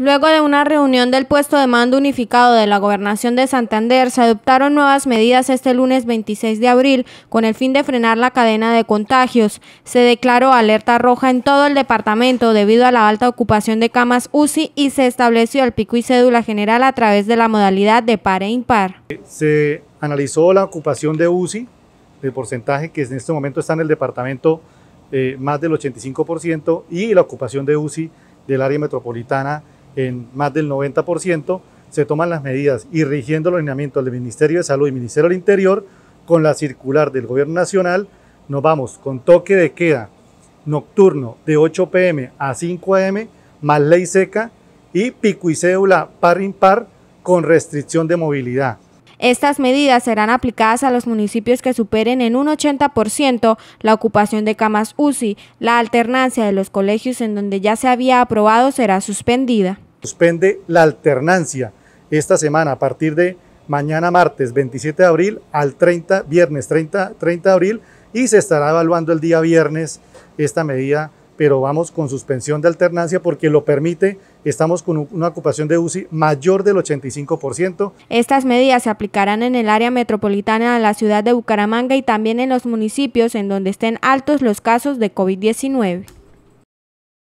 Luego de una reunión del puesto de mando unificado de la Gobernación de Santander, se adoptaron nuevas medidas este lunes 26 de abril con el fin de frenar la cadena de contagios. Se declaró alerta roja en todo el departamento debido a la alta ocupación de camas UCI y se estableció el pico y cédula general a través de la modalidad de par e impar. Se analizó la ocupación de UCI, el porcentaje que en este momento está en el departamento eh, más del 85% y la ocupación de UCI del área metropolitana en más del 90%, se toman las medidas y rigiendo el ordenamiento del Ministerio de Salud y Ministerio del Interior, con la circular del Gobierno Nacional, nos vamos con toque de queda nocturno de 8 pm a 5 am, más ley seca y pico y cédula par impar con restricción de movilidad. Estas medidas serán aplicadas a los municipios que superen en un 80% la ocupación de camas UCI. La alternancia de los colegios en donde ya se había aprobado será suspendida. Suspende la alternancia esta semana a partir de mañana martes 27 de abril al 30, viernes 30, 30 de abril y se estará evaluando el día viernes esta medida pero vamos con suspensión de alternancia porque lo permite. Estamos con una ocupación de UCI mayor del 85%. Estas medidas se aplicarán en el área metropolitana de la ciudad de Bucaramanga y también en los municipios en donde estén altos los casos de COVID-19.